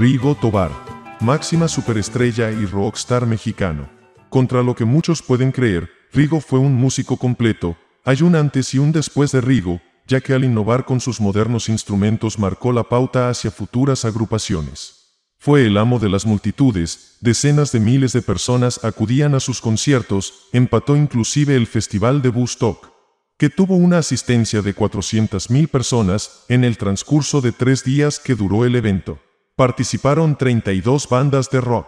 Rigo Tobar, máxima superestrella y rockstar mexicano. Contra lo que muchos pueden creer, Rigo fue un músico completo, hay un antes y un después de Rigo, ya que al innovar con sus modernos instrumentos marcó la pauta hacia futuras agrupaciones. Fue el amo de las multitudes, decenas de miles de personas acudían a sus conciertos, empató inclusive el Festival de Bustock, que tuvo una asistencia de 400.000 personas en el transcurso de tres días que duró el evento participaron 32 bandas de rock.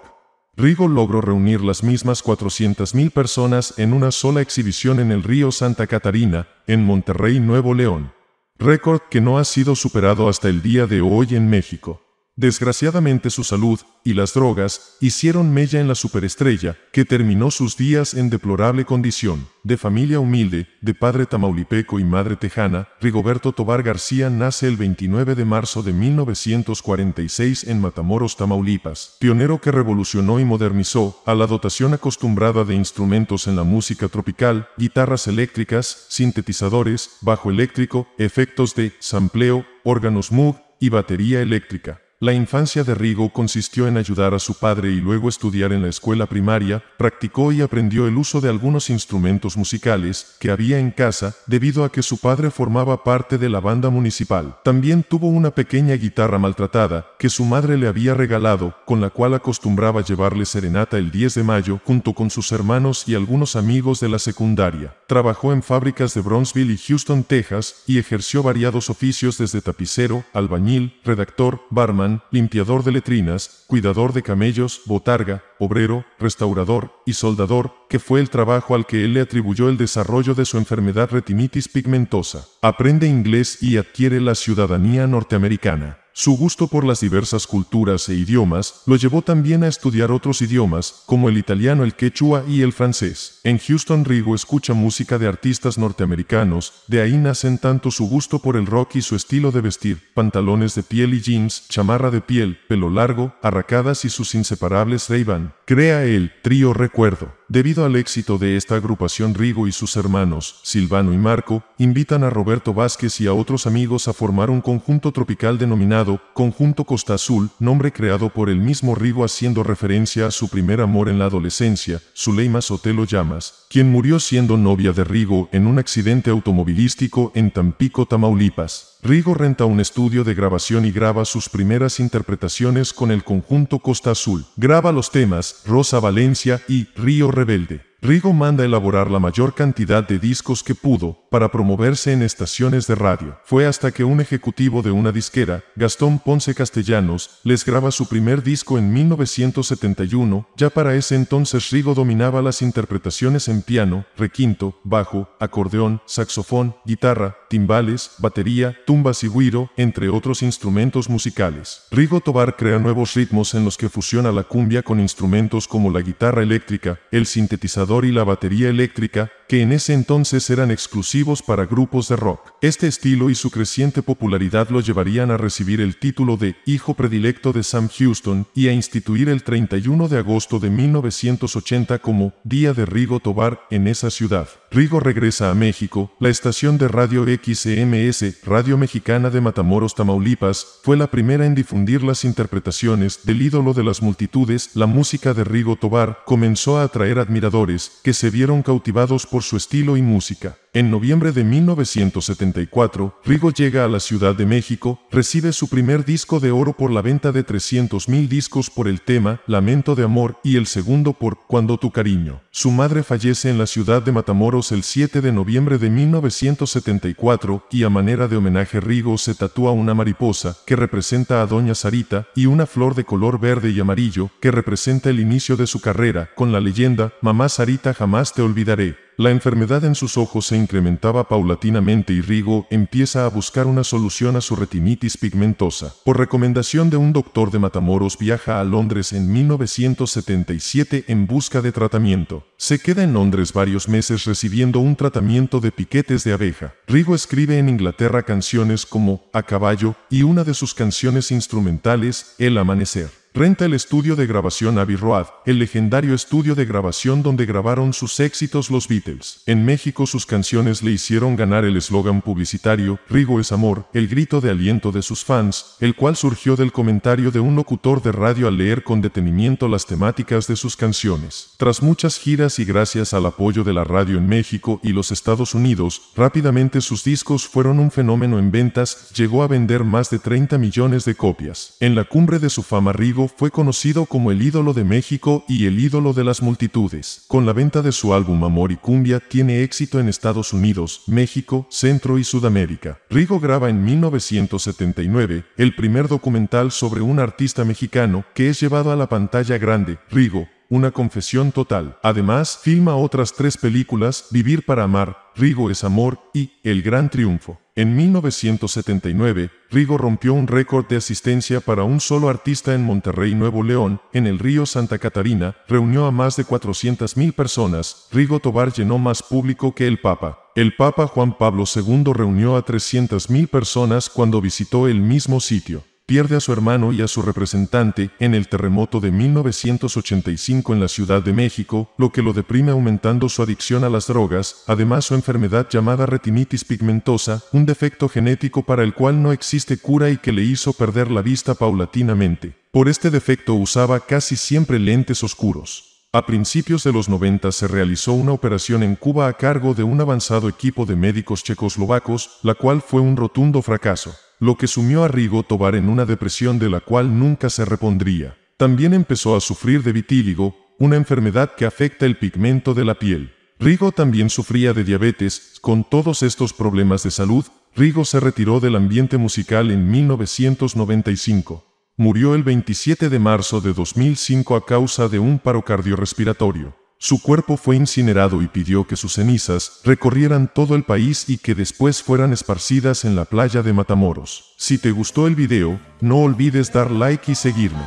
Rigo logró reunir las mismas 400.000 personas en una sola exhibición en el río Santa Catarina, en Monterrey, Nuevo León. Récord que no ha sido superado hasta el día de hoy en México. Desgraciadamente su salud y las drogas hicieron mella en la superestrella, que terminó sus días en deplorable condición. De familia humilde, de padre tamaulipeco y madre tejana, Rigoberto Tobar García nace el 29 de marzo de 1946 en Matamoros, Tamaulipas, pionero que revolucionó y modernizó a la dotación acostumbrada de instrumentos en la música tropical, guitarras eléctricas, sintetizadores, bajo eléctrico, efectos de sampleo, órganos Moog y batería eléctrica. La infancia de Rigo consistió en ayudar a su padre y luego estudiar en la escuela primaria, practicó y aprendió el uso de algunos instrumentos musicales que había en casa, debido a que su padre formaba parte de la banda municipal. También tuvo una pequeña guitarra maltratada, que su madre le había regalado, con la cual acostumbraba llevarle serenata el 10 de mayo junto con sus hermanos y algunos amigos de la secundaria. Trabajó en fábricas de Bronzeville y Houston, Texas, y ejerció variados oficios desde tapicero, albañil, redactor, barman, limpiador de letrinas, cuidador de camellos, botarga, obrero, restaurador y soldador, que fue el trabajo al que él le atribuyó el desarrollo de su enfermedad retinitis pigmentosa. Aprende inglés y adquiere la ciudadanía norteamericana. Su gusto por las diversas culturas e idiomas lo llevó también a estudiar otros idiomas, como el italiano, el quechua y el francés. En Houston, Rigo escucha música de artistas norteamericanos, de ahí nacen tanto su gusto por el rock y su estilo de vestir, pantalones de piel y jeans, chamarra de piel, pelo largo, arracadas y sus inseparables Ray-Ban crea el Trío Recuerdo. Debido al éxito de esta agrupación, Rigo y sus hermanos, Silvano y Marco, invitan a Roberto Vázquez y a otros amigos a formar un conjunto tropical denominado Conjunto Costa Azul, nombre creado por el mismo Rigo haciendo referencia a su primer amor en la adolescencia, Zuleima Sotelo Llamas, quien murió siendo novia de Rigo en un accidente automovilístico en Tampico, Tamaulipas. Rigo renta un estudio de grabación y graba sus primeras interpretaciones con el conjunto Costa Azul. Graba los temas Rosa Valencia y Río Rebelde. Rigo manda elaborar la mayor cantidad de discos que pudo para promoverse en estaciones de radio. Fue hasta que un ejecutivo de una disquera, Gastón Ponce Castellanos, les graba su primer disco en 1971. Ya para ese entonces Rigo dominaba las interpretaciones en piano, requinto, bajo, acordeón, saxofón, guitarra, timbales, batería, tumbas y guiro, entre otros instrumentos musicales. Rigo Tobar crea nuevos ritmos en los que fusiona la cumbia con instrumentos como la guitarra eléctrica, el sintetizador, y la batería eléctrica, que en ese entonces eran exclusivos para grupos de rock. Este estilo y su creciente popularidad lo llevarían a recibir el título de Hijo Predilecto de Sam Houston y a instituir el 31 de agosto de 1980 como Día de Rigo Tobar en esa ciudad. Rigo regresa a México, la estación de radio XMS, Radio Mexicana de Matamoros, Tamaulipas, fue la primera en difundir las interpretaciones del ídolo de las multitudes, la música de Rigo Tobar comenzó a atraer admiradores, que se vieron cautivados por su estilo y música. En noviembre de 1974, Rigo llega a la Ciudad de México, recibe su primer disco de oro por la venta de 300.000 discos por el tema Lamento de Amor y el segundo por Cuando tu cariño. Su madre fallece en la ciudad de Matamoros el 7 de noviembre de 1974 y a manera de homenaje Rigo se tatúa una mariposa que representa a Doña Sarita y una flor de color verde y amarillo que representa el inicio de su carrera con la leyenda Mamá Sarita jamás te olvidaré. La enfermedad en sus ojos se incrementaba paulatinamente y Rigo empieza a buscar una solución a su retinitis pigmentosa. Por recomendación de un doctor de Matamoros viaja a Londres en 1977 en busca de tratamiento. Se queda en Londres varios meses recibiendo un tratamiento de piquetes de abeja. Rigo escribe en Inglaterra canciones como A caballo y una de sus canciones instrumentales, El amanecer renta el estudio de grabación Abbey Road, el legendario estudio de grabación donde grabaron sus éxitos los Beatles. En México sus canciones le hicieron ganar el eslogan publicitario, Rigo es amor, el grito de aliento de sus fans, el cual surgió del comentario de un locutor de radio al leer con detenimiento las temáticas de sus canciones. Tras muchas giras y gracias al apoyo de la radio en México y los Estados Unidos, rápidamente sus discos fueron un fenómeno en ventas, llegó a vender más de 30 millones de copias. En la cumbre de su fama Rigo fue conocido como el ídolo de México y el ídolo de las multitudes. Con la venta de su álbum Amor y Cumbia tiene éxito en Estados Unidos, México, Centro y Sudamérica. Rigo graba en 1979 el primer documental sobre un artista mexicano que es llevado a la pantalla grande, Rigo, una confesión total. Además, filma otras tres películas, Vivir para Amar, Rigo es Amor y El Gran Triunfo. En 1979, Rigo rompió un récord de asistencia para un solo artista en Monterrey Nuevo León, en el río Santa Catarina, reunió a más de 400.000 personas, Rigo Tobar llenó más público que el Papa. El Papa Juan Pablo II reunió a 300.000 personas cuando visitó el mismo sitio pierde a su hermano y a su representante en el terremoto de 1985 en la Ciudad de México, lo que lo deprime aumentando su adicción a las drogas, además su enfermedad llamada retinitis pigmentosa, un defecto genético para el cual no existe cura y que le hizo perder la vista paulatinamente. Por este defecto usaba casi siempre lentes oscuros. A principios de los 90 se realizó una operación en Cuba a cargo de un avanzado equipo de médicos checoslovacos, la cual fue un rotundo fracaso lo que sumió a Rigo Tobar en una depresión de la cual nunca se repondría. También empezó a sufrir de vitíligo, una enfermedad que afecta el pigmento de la piel. Rigo también sufría de diabetes. Con todos estos problemas de salud, Rigo se retiró del ambiente musical en 1995. Murió el 27 de marzo de 2005 a causa de un paro cardiorrespiratorio. Su cuerpo fue incinerado y pidió que sus cenizas recorrieran todo el país y que después fueran esparcidas en la playa de Matamoros. Si te gustó el video, no olvides dar like y seguirme.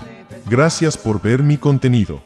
Gracias por ver mi contenido.